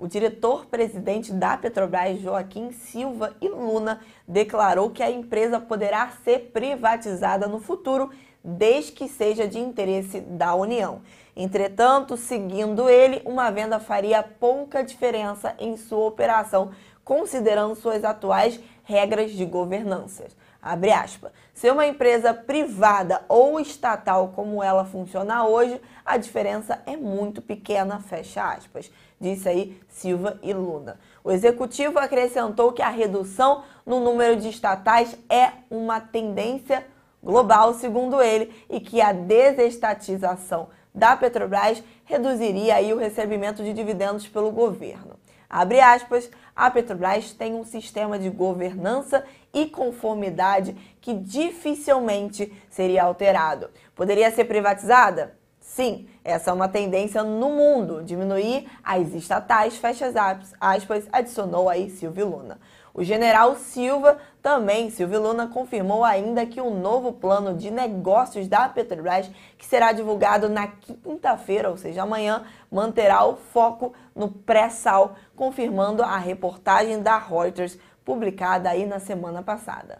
O diretor-presidente da Petrobras, Joaquim Silva e Luna, declarou que a empresa poderá ser privatizada no futuro, desde que seja de interesse da União. Entretanto, seguindo ele, uma venda faria pouca diferença em sua operação considerando suas atuais regras de governança. Abre aspas. Se uma empresa privada ou estatal como ela funciona hoje, a diferença é muito pequena, fecha aspas. Disse aí Silva e Luna. O executivo acrescentou que a redução no número de estatais é uma tendência global, segundo ele, e que a desestatização da Petrobras reduziria aí o recebimento de dividendos pelo governo. Abre aspas, a Petrobras tem um sistema de governança e conformidade que dificilmente seria alterado. Poderia ser privatizada? Sim, essa é uma tendência no mundo, diminuir as estatais, fechas aspas, adicionou aí Silvio Luna. O general Silva também, Silvio Luna, confirmou ainda que o novo plano de negócios da Petrobras, que será divulgado na quinta-feira, ou seja, amanhã, manterá o foco no pré-sal, confirmando a reportagem da Reuters publicada aí na semana passada.